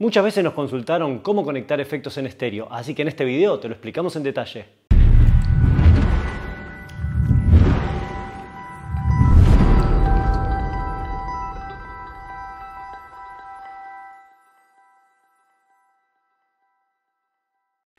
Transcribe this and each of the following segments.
Muchas veces nos consultaron cómo conectar efectos en estéreo, así que en este video te lo explicamos en detalle.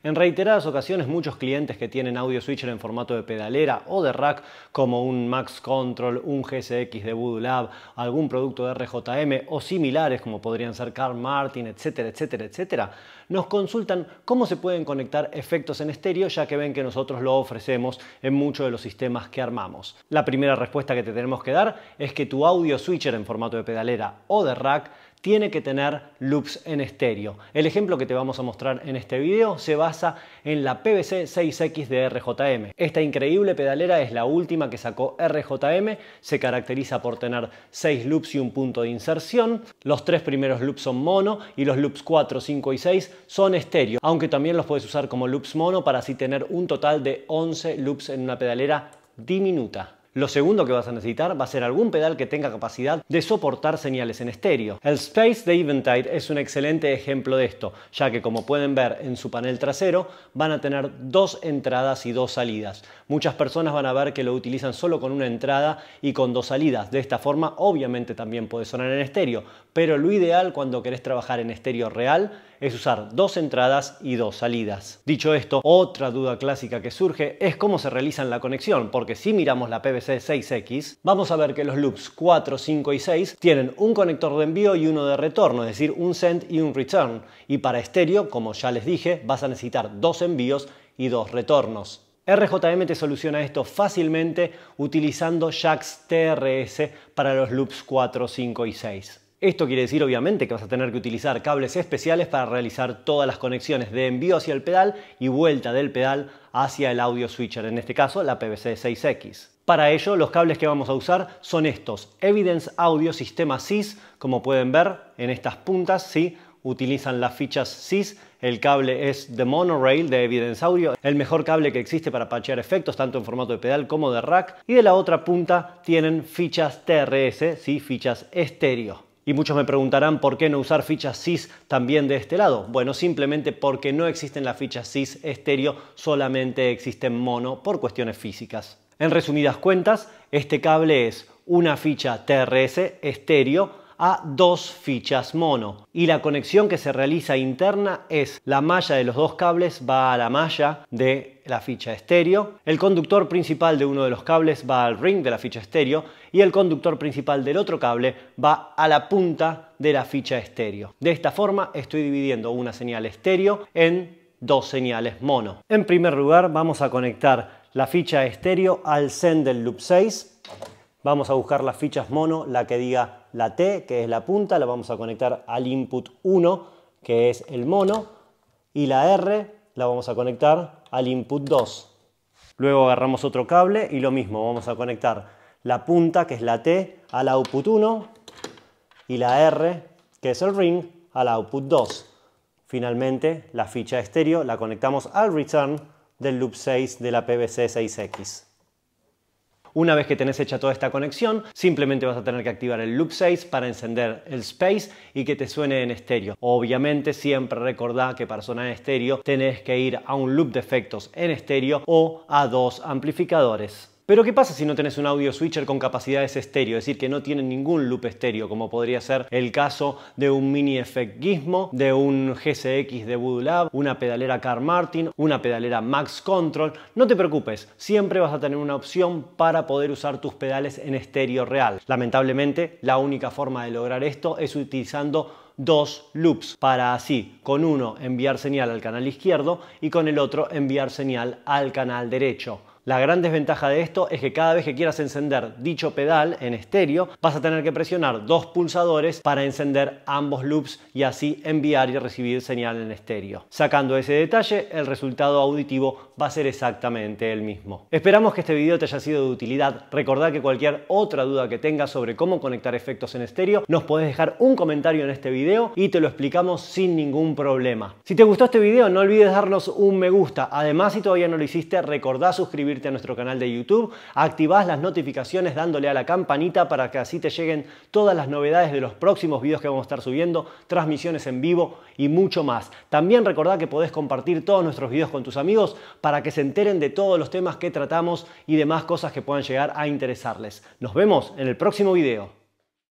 En reiteradas ocasiones muchos clientes que tienen audio switcher en formato de pedalera o de rack como un Max Control, un GSX de Voodoo Lab, algún producto de RJM o similares como podrían ser Carl Martin, etcétera, etcétera, etcétera, nos consultan cómo se pueden conectar efectos en estéreo ya que ven que nosotros lo ofrecemos en muchos de los sistemas que armamos. La primera respuesta que te tenemos que dar es que tu audio switcher en formato de pedalera o de rack tiene que tener loops en estéreo. El ejemplo que te vamos a mostrar en este video se basa en la PVC 6X de RJM. Esta increíble pedalera es la última que sacó RJM, se caracteriza por tener 6 loops y un punto de inserción. Los tres primeros loops son mono y los loops 4, 5 y 6 son estéreo, aunque también los puedes usar como loops mono para así tener un total de 11 loops en una pedalera diminuta. Lo segundo que vas a necesitar va a ser algún pedal que tenga capacidad de soportar señales en estéreo. El Space de Eventide es un excelente ejemplo de esto, ya que como pueden ver en su panel trasero van a tener dos entradas y dos salidas. Muchas personas van a ver que lo utilizan solo con una entrada y con dos salidas. De esta forma obviamente también puede sonar en estéreo, pero lo ideal cuando querés trabajar en estéreo real es usar dos entradas y dos salidas. Dicho esto, otra duda clásica que surge es cómo se realizan la conexión, porque si miramos la PVC 6X, vamos a ver que los loops 4, 5 y 6 tienen un conector de envío y uno de retorno, es decir, un send y un return. Y para estéreo, como ya les dije, vas a necesitar dos envíos y dos retornos. RJM te soluciona esto fácilmente utilizando jacks TRS para los loops 4, 5 y 6. Esto quiere decir obviamente que vas a tener que utilizar cables especiales para realizar todas las conexiones de envío hacia el pedal y vuelta del pedal hacia el audio switcher, en este caso la PVC 6X. Para ello, los cables que vamos a usar son estos, Evidence Audio Sistema SIS, como pueden ver en estas puntas, ¿sí? utilizan las fichas SIS. El cable es de Monorail de Evidence Audio, el mejor cable que existe para pachear efectos tanto en formato de pedal como de rack. Y de la otra punta tienen fichas TRS, ¿sí? fichas estéreo. Y muchos me preguntarán por qué no usar fichas SIS también de este lado. Bueno, simplemente porque no existen las fichas SIS estéreo, solamente existen mono por cuestiones físicas. En resumidas cuentas, este cable es una ficha TRS estéreo a dos fichas mono y la conexión que se realiza interna es la malla de los dos cables va a la malla de la ficha estéreo, el conductor principal de uno de los cables va al ring de la ficha estéreo y el conductor principal del otro cable va a la punta de la ficha estéreo. De esta forma estoy dividiendo una señal estéreo en dos señales mono. En primer lugar vamos a conectar la ficha estéreo al send del loop 6 Vamos a buscar las fichas mono, la que diga la T, que es la punta, la vamos a conectar al input 1, que es el mono, y la R la vamos a conectar al input 2. Luego agarramos otro cable y lo mismo, vamos a conectar la punta, que es la T, al output 1 y la R, que es el ring, al output 2. Finalmente, la ficha estéreo la conectamos al return del loop 6 de la PVC 6X. Una vez que tenés hecha toda esta conexión, simplemente vas a tener que activar el loop 6 para encender el space y que te suene en estéreo. Obviamente siempre recordá que para sonar en estéreo tenés que ir a un loop de efectos en estéreo o a dos amplificadores. Pero ¿qué pasa si no tenés un audio switcher con capacidades estéreo? Es decir, que no tiene ningún loop estéreo, como podría ser el caso de un Mini Effect Gizmo, de un GCX de Voodoo una pedalera Car Martin, una pedalera Max Control. No te preocupes, siempre vas a tener una opción para poder usar tus pedales en estéreo real. Lamentablemente, la única forma de lograr esto es utilizando dos loops para así con uno enviar señal al canal izquierdo y con el otro enviar señal al canal derecho. La gran desventaja de esto es que cada vez que quieras encender dicho pedal en estéreo, vas a tener que presionar dos pulsadores para encender ambos loops y así enviar y recibir señal en estéreo. Sacando ese detalle, el resultado auditivo va a ser exactamente el mismo. Esperamos que este video te haya sido de utilidad. Recordad que cualquier otra duda que tengas sobre cómo conectar efectos en estéreo, nos podés dejar un comentario en este video y te lo explicamos sin ningún problema. Si te gustó este video, no olvides darnos un me gusta. Además, si todavía no lo hiciste, recordá suscribirte a nuestro canal de YouTube, activás las notificaciones dándole a la campanita para que así te lleguen todas las novedades de los próximos videos que vamos a estar subiendo, transmisiones en vivo y mucho más. También recordá que podés compartir todos nuestros videos con tus amigos para que se enteren de todos los temas que tratamos y demás cosas que puedan llegar a interesarles. Nos vemos en el próximo video.